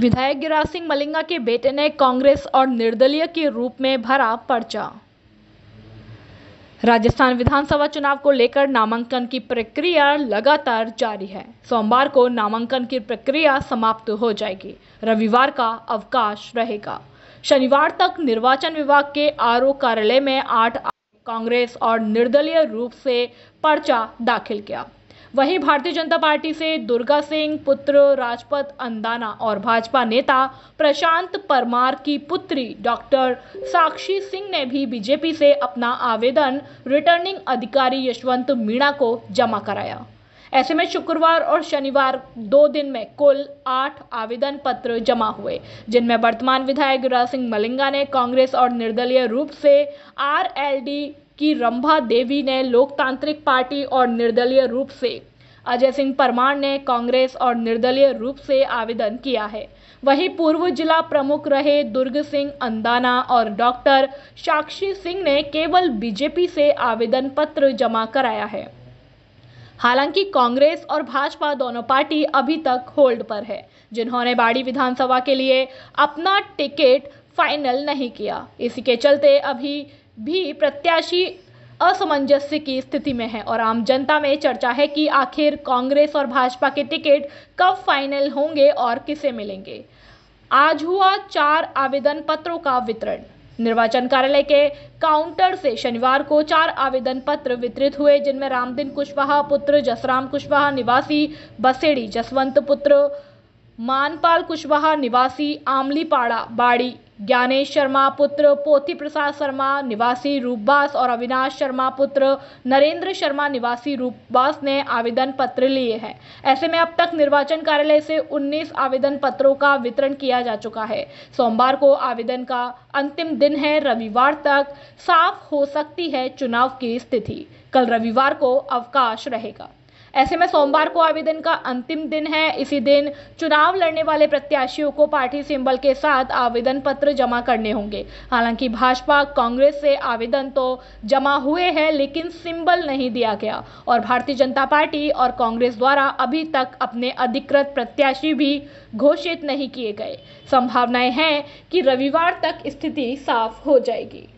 विधायक गिरिराज सिंह मलिंगा के बेटे ने कांग्रेस और निर्दलीय के रूप में भरा पर्चा राजस्थान विधानसभा चुनाव को लेकर नामांकन की प्रक्रिया लगातार जारी है सोमवार को नामांकन की प्रक्रिया समाप्त हो जाएगी रविवार का अवकाश रहेगा शनिवार तक निर्वाचन विभाग के आर कार्यालय में आठ कांग्रेस और निर्दलीय रूप से पर्चा दाखिल किया वहीं भारतीय जनता पार्टी से दुर्गा सिंह पुत्र राजपत अंदाना और भाजपा नेता प्रशांत परमार की पुत्री डॉक्टर साक्षी सिंह ने भी बीजेपी से अपना आवेदन रिटर्निंग अधिकारी यशवंत मीणा को जमा कराया ऐसे में शुक्रवार और शनिवार दो दिन में कुल आठ आवेदन पत्र जमा हुए जिनमें वर्तमान विधायक गिरिराज सिंह मलिंगा ने कांग्रेस और निर्दलीय रूप से आरएलडी कि रंभा देवी ने लोकतांत्रिक पार्टी और निर्दलीय रूप से अजय सिंह परमार ने कांग्रेस और निर्दलीय रूप से आवेदन किया है वहीं पूर्व जिला प्रमुख रहे दुर्ग सिंह अंदाना और डॉक्टर साक्षी सिंह ने केवल बीजेपी से आवेदन पत्र जमा कराया है हालांकि कांग्रेस और भाजपा दोनों पार्टी अभी तक होल्ड पर है जिन्होंने बाड़ी विधानसभा के लिए अपना टिकट फाइनल नहीं किया इसी के चलते अभी भी प्रत्याशी असमंजस्य की स्थिति में है और आम जनता में चर्चा है कि आखिर कांग्रेस और भाजपा के टिकट कब फाइनल होंगे और किसे मिलेंगे आज हुआ चार आवेदन पत्रों का वितरण निर्वाचन कार्यालय के काउंटर से शनिवार को चार आवेदन पत्र वितरित हुए जिनमें रामदिन कुशवाहा पुत्र जसराम कुशवाहा निवासी बसेड़ी जसवंत पुत्र मानपाल कुशवाहा निवासी आमलीपाड़ा बाड़ी ज्ञानेश शर्मा पुत्र पोथी प्रसाद शर्मा निवासी रूपबास और अविनाश शर्मा पुत्र नरेंद्र शर्मा निवासी रूपबास ने आवेदन पत्र लिए हैं ऐसे में अब तक निर्वाचन कार्यालय से 19 आवेदन पत्रों का वितरण किया जा चुका है सोमवार को आवेदन का अंतिम दिन है रविवार तक साफ हो सकती है चुनाव की स्थिति कल रविवार को अवकाश रहेगा ऐसे में सोमवार को आवेदन का अंतिम दिन है इसी दिन चुनाव लड़ने वाले प्रत्याशियों को पार्टी सिंबल के साथ आवेदन पत्र जमा करने होंगे हालांकि भाजपा कांग्रेस से आवेदन तो जमा हुए हैं लेकिन सिंबल नहीं दिया गया और भारतीय जनता पार्टी और कांग्रेस द्वारा अभी तक अपने अधिकृत प्रत्याशी भी घोषित नहीं किए गए संभावनाएं हैं कि रविवार तक स्थिति साफ हो जाएगी